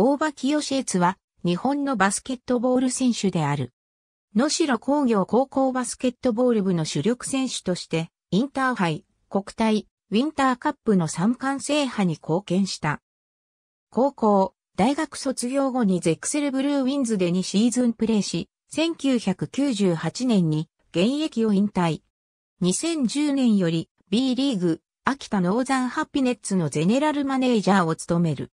大場清シ津は、日本のバスケットボール選手である。野城工業高校バスケットボール部の主力選手として、インターハイ、国体、ウィンターカップの三冠制覇に貢献した。高校、大学卒業後にゼクセルブルーウィンズで2シーズンプレーし、1998年に現役を引退。2010年より B リーグ、秋田ノーザンハピネッツのゼネラルマネージャーを務める。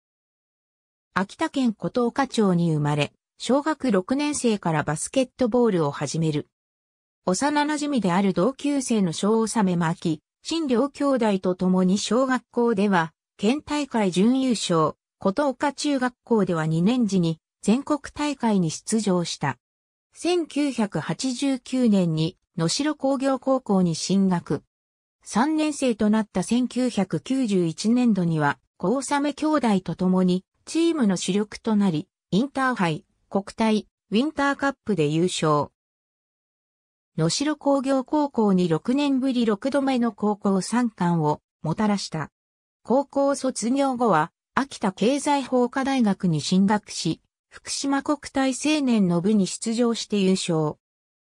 秋田県琴岡町に生まれ、小学6年生からバスケットボールを始める。幼馴染である同級生の小納め巻、新両兄弟と共に小学校では、県大会準優勝、琴岡中学校では2年時に全国大会に出場した。1989年に野城工業高校に進学。3年生となった1991年度には、小納め兄弟と共にチームの主力となり、インターハイ、国体、ウィンターカップで優勝。野城工業高校に6年ぶり6度目の高校参冠をもたらした。高校卒業後は、秋田経済法科大学に進学し、福島国体青年の部に出場して優勝。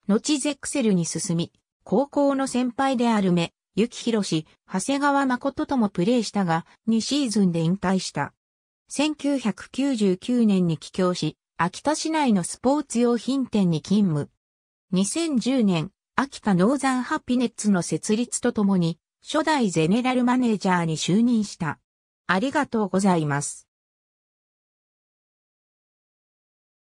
後ゼクセルに進み、高校の先輩である目、幸宏、長谷川誠ともプレーしたが、2シーズンで引退した。1999年に帰郷し、秋田市内のスポーツ用品店に勤務。2010年、秋田ノーザンハピネッツの設立とともに、初代ゼネラルマネージャーに就任した。ありがとうございます。